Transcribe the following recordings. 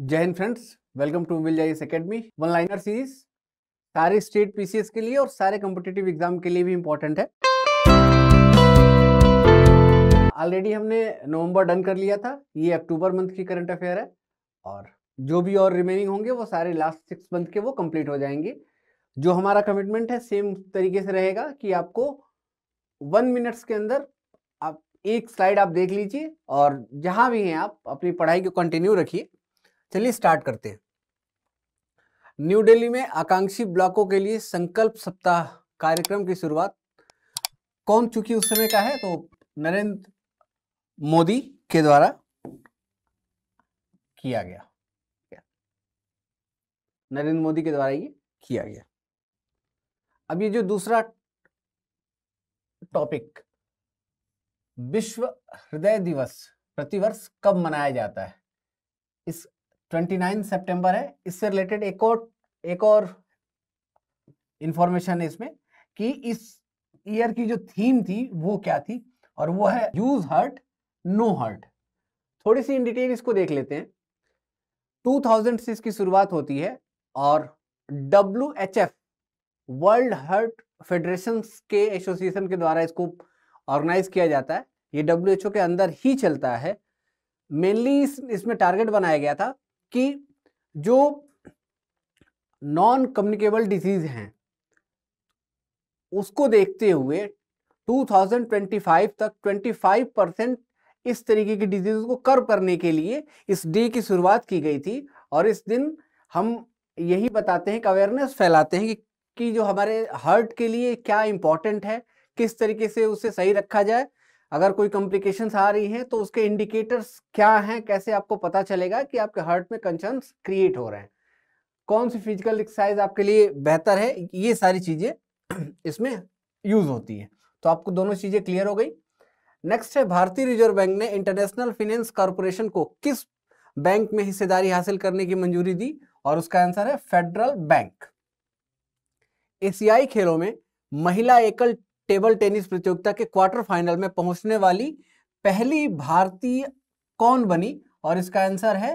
जय हिंद friends welcome to मिल जाइस अकेडमी वन लाइनर सीरीज सारे स्टेट पीसीएस के लिए और सारे कॉम्पिटेटिव एग्जाम के लिए भी इम्पोर्टेंट है ऑलरेडी हमने नवंबर डन कर लिया था ये अक्टूबर मंथ की करंट अफेयर है और जो भी और रिमेनिंग होंगे वो सारे लास्ट सिक्स मंथ के वो कंप्लीट हो जाएंगे जो हमारा कमिटमेंट है सेम तरीके से रहेगा कि आपको वन मिनट्स के अंदर आप एक स्लाइड आप देख लीजिए और जहाँ भी हैं आप अपनी पढ़ाई को कंटिन्यू रखिए चलिए स्टार्ट करते हैं न्यू दिल्ली में आकांक्षी ब्लॉकों के लिए संकल्प सप्ताह कार्यक्रम की शुरुआत कौन चूंकि उस समय का है तो नरेंद्र मोदी के द्वारा किया गया नरेंद्र मोदी के द्वारा ये किया गया अब ये जो दूसरा टॉपिक विश्व हृदय दिवस प्रतिवर्ष कब मनाया जाता है इस ट्वेंटी नाइन सेप्टेम्बर है इससे रिलेटेड एक और एक और इंफॉर्मेशन है इसमें कि इस ईयर की जो थीम थी वो क्या थी और वो है यूज हर्ट नो हर्ट थोड़ी सी इन डिटेल इसको देख लेते हैं 2000 से इसकी शुरुआत होती है और W H F world heart federation के एसोसिएशन के द्वारा इसको ऑर्गेनाइज किया जाता है ये डब्ल्यू के अंदर ही चलता है मेनली इस इसमें टारगेट बनाया गया था कि जो नॉन कम्युनिकेबल डिजीज़ हैं उसको देखते हुए 2025 तक 25 परसेंट इस तरीके की डिजीज को कर्व करने के लिए इस डे की शुरुआत की गई थी और इस दिन हम यही बताते हैं कि अवेयरनेस फैलाते हैं कि, कि जो हमारे हार्ट के लिए क्या इंपॉर्टेंट है किस तरीके से उसे सही रखा जाए अगर कोई कॉम्प्लिकेशन आ रही हैं तो उसके इंडिकेटर्स क्या हैं कैसे आपको पता चलेगा कि आपके हार्ट में कंचन क्रिएट हो रहे हैं कौन सी फिजिकल एक्सरसाइज आपके लिए बेहतर है ये सारी चीज़ें इसमें यूज होती है तो आपको दोनों चीज़ें क्लियर हो गई नेक्स्ट है भारतीय रिजर्व बैंक ने इंटरनेशनल फाइनेंस कॉरपोरेशन को किस बैंक में हिस्सेदारी हासिल करने की मंजूरी दी और उसका आंसर है फेडरल बैंक एशियाई खेलों में महिला एकल टेबल टेनिस प्रतियोगिता के क्वार्टर फाइनल में पहुंचने वाली पहली भारतीय कौन बनी और इसका आंसर है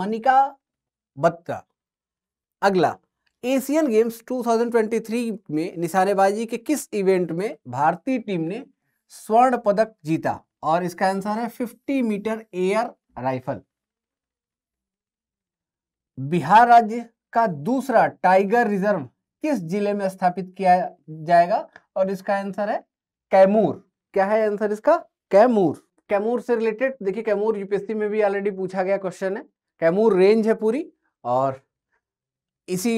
मनिका बत्रा अगला एशियन गेम्स 2023 में निशानेबाजी के किस इवेंट में भारतीय टीम ने स्वर्ण पदक जीता और इसका आंसर है 50 मीटर एयर राइफल बिहार राज्य का दूसरा टाइगर रिजर्व किस जिले में स्थापित किया जाएगा और इसका आंसर है कैमूर क्या है आंसर इसका कैमूर कैमूर से रिलेटेड देखिए कैमूर यूपीएससी में भी ऑलरेडी पूछा गया क्वेश्चन है कैमूर रेंज है पूरी और इसी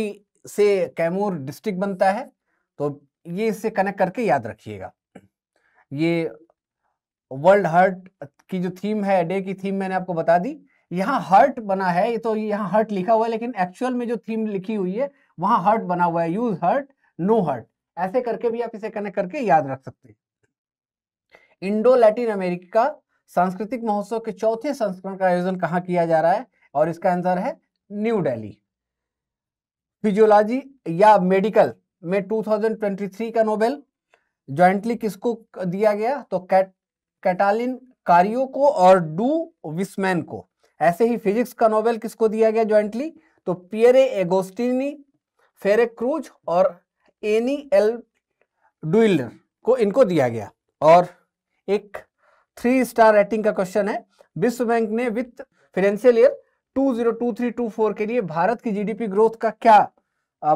से कैमूर डिस्ट्रिक्ट बनता है तो ये इससे कनेक्ट करके याद रखिएगा ये वर्ल्ड हर्ट की जो थीम है डे की थीम मैंने आपको बता दी यहाँ हर्ट बना है ये तो यहाँ हर्ट लिखा हुआ है लेकिन एक्चुअल में जो थीम लिखी हुई है वहां हर्ट बना हुआ है यूज हर्ट नो हर्ट ऐसे करके भी आप इसे कनेक्ट करके याद रख सकते हैं इंडो लैटिन अमेरिका सांस्कृतिक महोत्सव के चौथे संस्करण का आयोजन कहाँ किया जा रहा है और इसका आंसर है न्यू दिल्ली फिजियोलॉजी या मेडिकल में 2023 का नोबेल ज्वाइंटली किसको दिया गया तो कैट कैटालिन कारियो को और डू विस्मैन को ऐसे ही फिजिक्स का नोबेल किसको दिया गया ज्वाइंटली तो पियरे एगोस्टिनी फेरे क्रूज और एनी एल डुइल्डर को इनको दिया गया और एक थ्री स्टार रेटिंग का क्वेश्चन है विश्व बैंक ने वित्त फाइनेंशियल ईयर 2023-24 के लिए भारत की जीडीपी ग्रोथ का क्या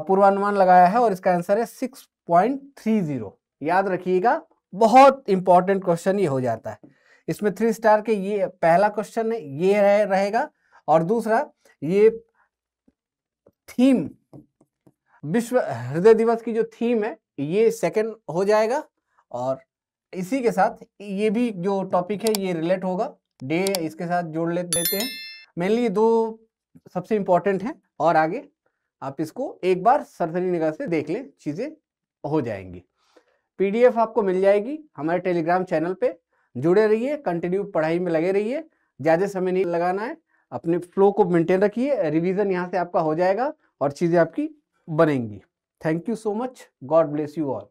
पूर्वानुमान लगाया है और इसका आंसर है 6.30 याद रखिएगा बहुत इंपॉर्टेंट क्वेश्चन ये हो जाता है इसमें थ्री स्टार के ये पहला क्वेश्चन ये रहे, रहेगा और दूसरा ये थीम विश्व हृदय दिवस की जो थीम है ये सेकंड हो जाएगा और इसी के साथ ये भी जो टॉपिक है ये रिलेट होगा डे इसके साथ जोड़ ले देते हैं मेनली दो सबसे इम्पोर्टेंट हैं और आगे आप इसको एक बार सरसरी निगाह से देख लें चीज़ें हो जाएंगी पीडीएफ आपको मिल जाएगी हमारे टेलीग्राम चैनल पे जुड़े रहिए कंटिन्यू पढ़ाई में लगे रहिए ज़्यादा समय नहीं लगाना है अपने फ्लो को मेंटेन रखिए रिवीजन यहाँ से आपका हो जाएगा और चीज़ें आपकी बनेंगी thank you so much God bless you all